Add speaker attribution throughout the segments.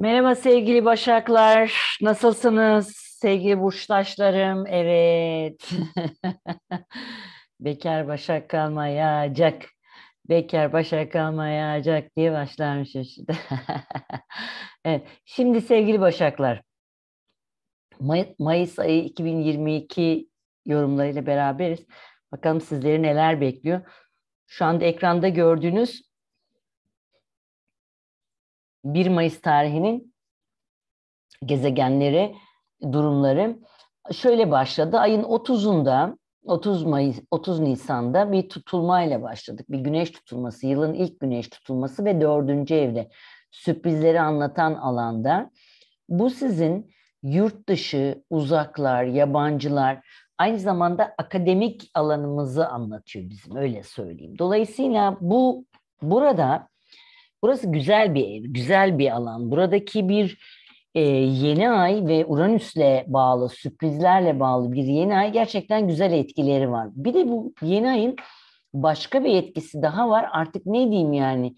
Speaker 1: Merhaba sevgili Başaklar, nasılsınız? Sevgili burçlaşlarım evet. Bekar Başak kalmayacak, Bekar Başak kalmayacak diye başlarmış işte. evet, şimdi sevgili Başaklar, May- Mayıs ayı 2022 yorumlarıyla beraberiz. Bakalım sizleri neler bekliyor. Şu anda ekranda gördüğünüz 1 Mayıs tarihinin gezegenleri, durumları şöyle başladı. Ayın 30'unda 30 Mayıs 30 Nisan'da bir tutulmayla başladık. Bir güneş tutulması, yılın ilk güneş tutulması ve dördüncü evde sürprizleri anlatan alanda. Bu sizin yurt dışı, uzaklar, yabancılar aynı zamanda akademik alanımızı anlatıyor bizim öyle söyleyeyim. Dolayısıyla bu burada Burası güzel bir ev, güzel bir alan. Buradaki bir e, yeni ay ve Uranüs'le bağlı, sürprizlerle bağlı bir yeni ay gerçekten güzel etkileri var. Bir de bu yeni ayın başka bir etkisi daha var. Artık ne diyeyim yani?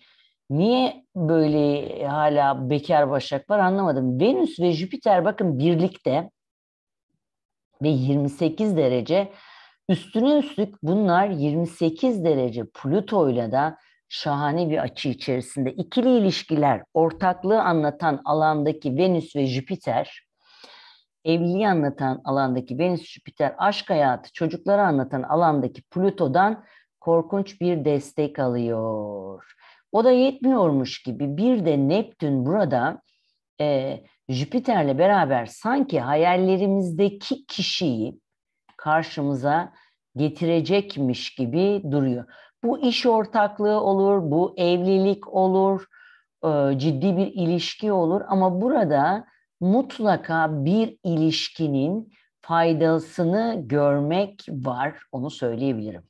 Speaker 1: Niye böyle hala bekar başak var anlamadım. Venüs ve Jüpiter bakın birlikte ve 28 derece üstüne üstlük bunlar 28 derece Plüto'yla da şahane bir açı içerisinde. ikili ilişkiler, ortaklığı anlatan alandaki Venüs ve Jüpiter, evliliği anlatan alandaki Venüs Jüpiter, aşk hayatı, çocukları anlatan alandaki Plüto'dan korkunç bir destek alıyor. O da yetmiyormuş gibi bir de Neptün burada e, Jüpiter'le beraber sanki hayallerimizdeki kişiyi karşımıza getirecekmiş gibi duruyor. Bu iş ortaklığı olur, bu evlilik olur, e, ciddi bir ilişki olur ama burada mutlaka bir ilişkinin faydasını görmek var, onu söyleyebilirim.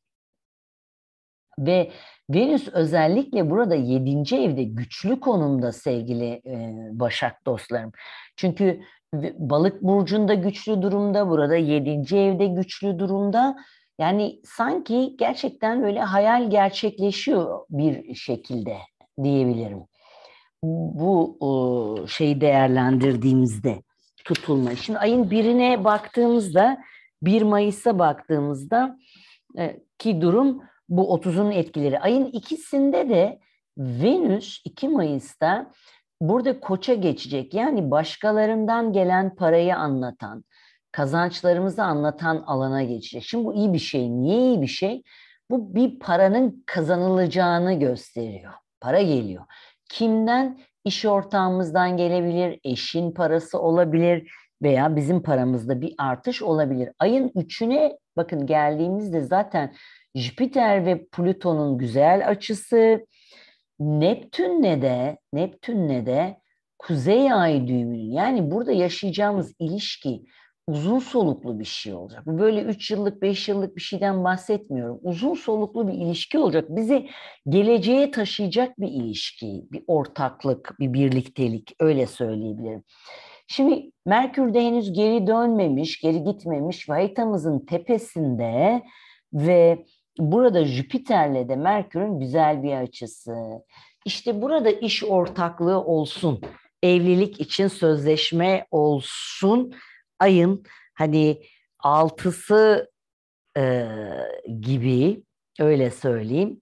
Speaker 1: Ve Venüs özellikle burada 7. evde güçlü konumda sevgili e, Başak dostlarım. Çünkü Balık burcunda güçlü durumda, burada 7. evde güçlü durumda yani sanki gerçekten böyle hayal gerçekleşiyor bir şekilde diyebilirim. Bu e, şeyi değerlendirdiğimizde tutulma. Şimdi ayın birine baktığımızda 1 Mayıs'a baktığımızda e, ki durum bu 30'un etkileri. Ayın ikisinde de Venüs 2 Mayıs'ta burada koça geçecek. Yani başkalarından gelen parayı anlatan, kazançlarımızı anlatan alana geçeceğiz. Şimdi bu iyi bir şey. Niye iyi bir şey? Bu bir paranın kazanılacağını gösteriyor. Para geliyor. Kimden? İş ortağımızdan gelebilir, eşin parası olabilir veya bizim paramızda bir artış olabilir. Ayın üçüne bakın geldiğimizde zaten Jüpiter ve Plüton'un güzel açısı, Neptün'le de Neptün'le de Kuzey Ay düğümünün yani burada yaşayacağımız ilişki uzun soluklu bir şey olacak. Bu böyle üç yıllık, beş yıllık bir şeyden bahsetmiyorum. Uzun soluklu bir ilişki olacak. Bizi geleceğe taşıyacak bir ilişki, bir ortaklık, bir birliktelik öyle söyleyebilirim. Şimdi Merkür de henüz geri dönmemiş, geri gitmemiş ve tepesinde ve burada Jüpiter'le de Merkür'ün güzel bir açısı. İşte burada iş ortaklığı olsun, evlilik için sözleşme olsun ayın hani altısı e, gibi öyle söyleyeyim.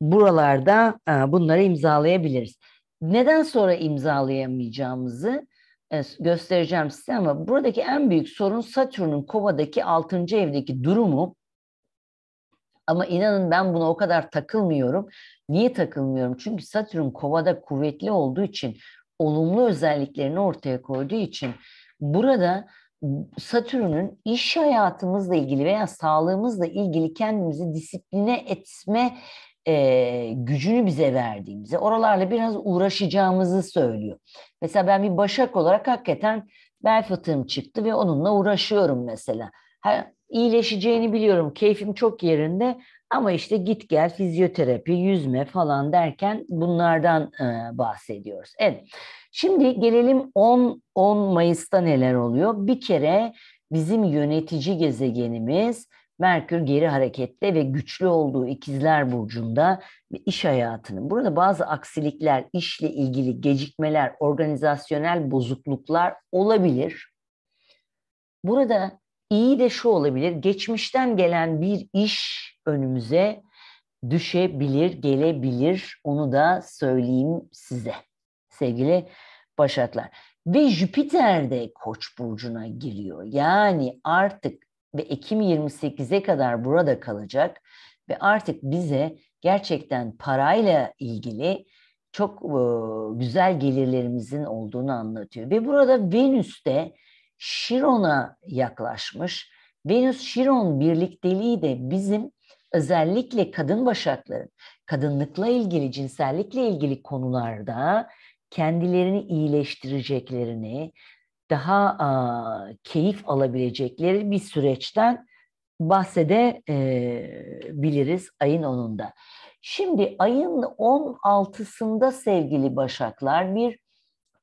Speaker 1: Buralarda e, bunları imzalayabiliriz. Neden sonra imzalayamayacağımızı e, göstereceğim size ama buradaki en büyük sorun Satürn'ün kovadaki 6. evdeki durumu. Ama inanın ben buna o kadar takılmıyorum. Niye takılmıyorum? Çünkü Satürn kovada kuvvetli olduğu için, olumlu özelliklerini ortaya koyduğu için burada Satürn'ün iş hayatımızla ilgili veya sağlığımızla ilgili kendimizi disipline etme e, gücünü bize verdiğimizi, oralarla biraz uğraşacağımızı söylüyor. Mesela ben bir başak olarak hakikaten bel fıtığım çıktı ve onunla uğraşıyorum mesela. Her, iyileşeceğini biliyorum, keyfim çok yerinde ama işte git gel fizyoterapi, yüzme falan derken bunlardan e, bahsediyoruz. Evet. Şimdi gelelim 10 10 Mayıs'ta neler oluyor? Bir kere bizim yönetici gezegenimiz Merkür geri harekette ve güçlü olduğu ikizler burcunda iş hayatının burada bazı aksilikler, işle ilgili gecikmeler, organizasyonel bozukluklar olabilir. Burada iyi de şu olabilir. Geçmişten gelen bir iş önümüze düşebilir, gelebilir. Onu da söyleyeyim size sevgili Başaklar. Ve Jüpiter de Koç burcuna giriyor. Yani artık ve Ekim 28'e kadar burada kalacak ve artık bize gerçekten parayla ilgili çok e, güzel gelirlerimizin olduğunu anlatıyor. Ve burada Venüs de Şiron'a yaklaşmış. Venüs Şiron birlikteliği de bizim özellikle kadın başakların kadınlıkla ilgili, cinsellikle ilgili konularda kendilerini iyileştireceklerini, daha a, keyif alabilecekleri bir süreçten bahsedebiliriz ayın 10'unda. Şimdi ayın 16'sında sevgili başaklar bir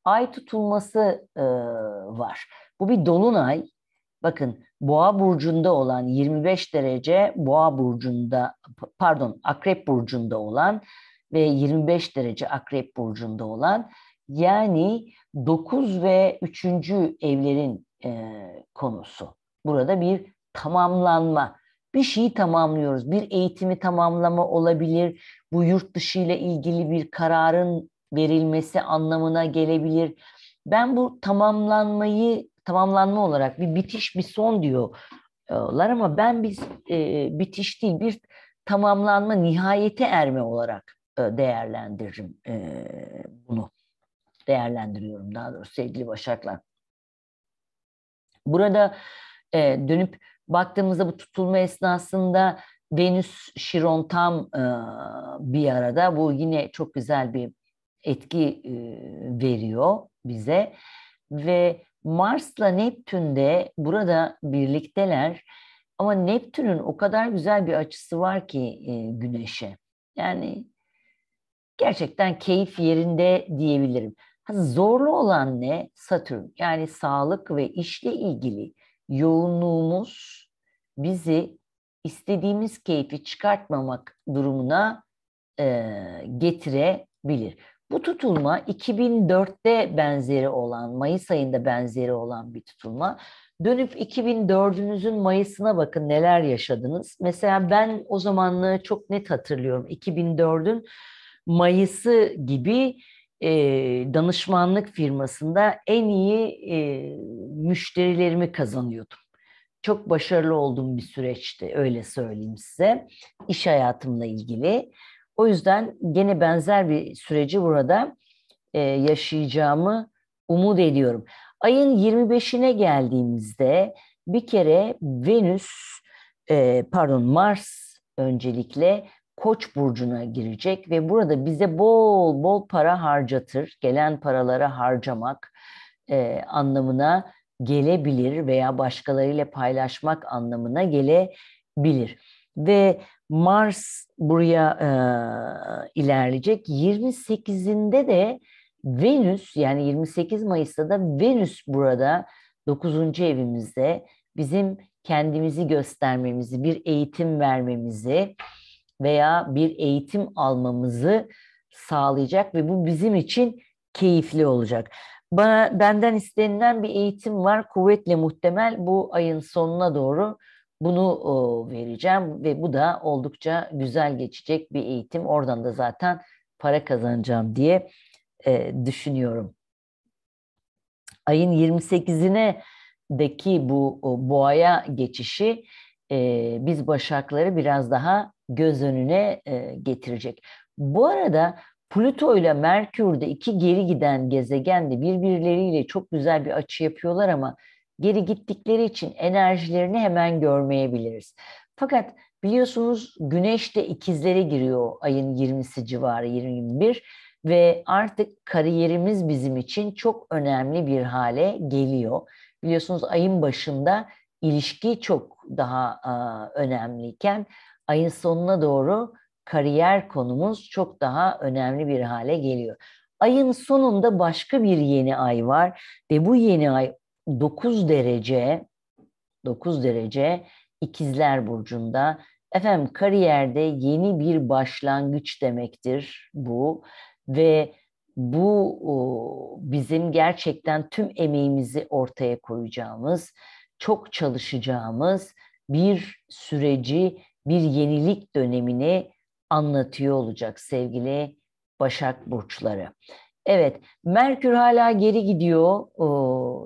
Speaker 1: ay tutulması e, var. Bu bir dolunay. Bakın Boğa burcunda olan 25 derece Boğa burcunda pardon Akrep burcunda olan ve 25 derece Akrep burcunda olan yani 9 ve 3. evlerin e, konusu. Burada bir tamamlanma. Bir şeyi tamamlıyoruz. Bir eğitimi tamamlama olabilir. Bu yurt dışı ile ilgili bir kararın verilmesi anlamına gelebilir. Ben bu tamamlanmayı tamamlanma olarak bir bitiş bir son diyorlar ama ben biz e, bitiş değil bir tamamlanma nihayete erme olarak e, değerlendiririm e, bunu değerlendiriyorum daha doğrusu sevgili Başaklar. Burada e, dönüp baktığımızda bu tutulma esnasında Venüs Şiron tam e, bir arada bu yine çok güzel bir etki e, veriyor bize ve Mars'la Neptün de burada birlikteler ama Neptün'ün o kadar güzel bir açısı var ki e, Güneş'e. Yani gerçekten keyif yerinde diyebilirim. Zorlu olan ne? Satürn. Yani sağlık ve işle ilgili yoğunluğumuz bizi istediğimiz keyfi çıkartmamak durumuna e, getirebilir. Bu tutulma 2004'te benzeri olan, Mayıs ayında benzeri olan bir tutulma. Dönüp 2004'ünüzün Mayıs'ına bakın neler yaşadınız. Mesela ben o zamanlığı çok net hatırlıyorum. 2004'ün Mayıs'ı gibi e, danışmanlık firmasında en iyi e, müşterilerimi kazanıyordum. Çok başarılı olduğum bir süreçti öyle söyleyeyim size. İş hayatımla ilgili. O yüzden gene benzer bir süreci burada e, yaşayacağımı umut ediyorum. Ayın 25'ine geldiğimizde bir kere Venüs, e, pardon Mars öncelikle Koç burcuna girecek ve burada bize bol bol para harcatır, gelen paralara harcamak e, anlamına gelebilir veya başkalarıyla paylaşmak anlamına gelebilir ve Mars buraya e, ilerleyecek. 28'inde de Venüs yani 28 Mayıs'ta da Venüs burada 9. evimizde bizim kendimizi göstermemizi, bir eğitim vermemizi veya bir eğitim almamızı sağlayacak ve bu bizim için keyifli olacak. Bana benden istenilen bir eğitim var. Kuvvetle muhtemel bu ayın sonuna doğru bunu vereceğim ve bu da oldukça güzel geçecek bir eğitim. Oradan da zaten para kazanacağım diye e, düşünüyorum. Ayın 28'ine deki bu boğaya geçişi e, biz başakları biraz daha göz önüne e, getirecek. Bu arada Plüto ile Merkür de iki geri giden gezegen de birbirleriyle çok güzel bir açı yapıyorlar ama geri gittikleri için enerjilerini hemen görmeyebiliriz. Fakat biliyorsunuz güneş de ikizlere giriyor ayın 20'si civarı 21 ve artık kariyerimiz bizim için çok önemli bir hale geliyor. Biliyorsunuz ayın başında ilişki çok daha e, önemliyken ayın sonuna doğru kariyer konumuz çok daha önemli bir hale geliyor. Ayın sonunda başka bir yeni ay var ve bu yeni ay 9 derece 9 derece ikizler burcunda. Efendim kariyerde yeni bir başlangıç demektir bu ve bu bizim gerçekten tüm emeğimizi ortaya koyacağımız, çok çalışacağımız bir süreci, bir yenilik dönemini anlatıyor olacak sevgili Başak burçları. Evet, Merkür hala geri gidiyor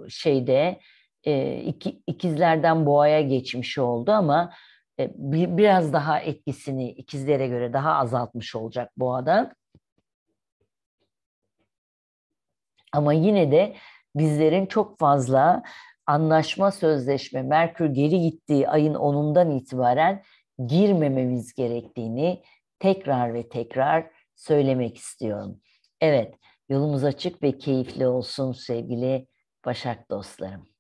Speaker 1: şeyde. E, ikizlerden boğaya geçmiş oldu ama e, biraz daha etkisini ikizlere göre daha azaltmış olacak boğadan. Ama yine de bizlerin çok fazla anlaşma sözleşme Merkür geri gittiği ayın 10'undan itibaren girmememiz gerektiğini tekrar ve tekrar söylemek istiyorum. Evet, Yolumuz açık ve keyifli olsun sevgili Başak dostlarım.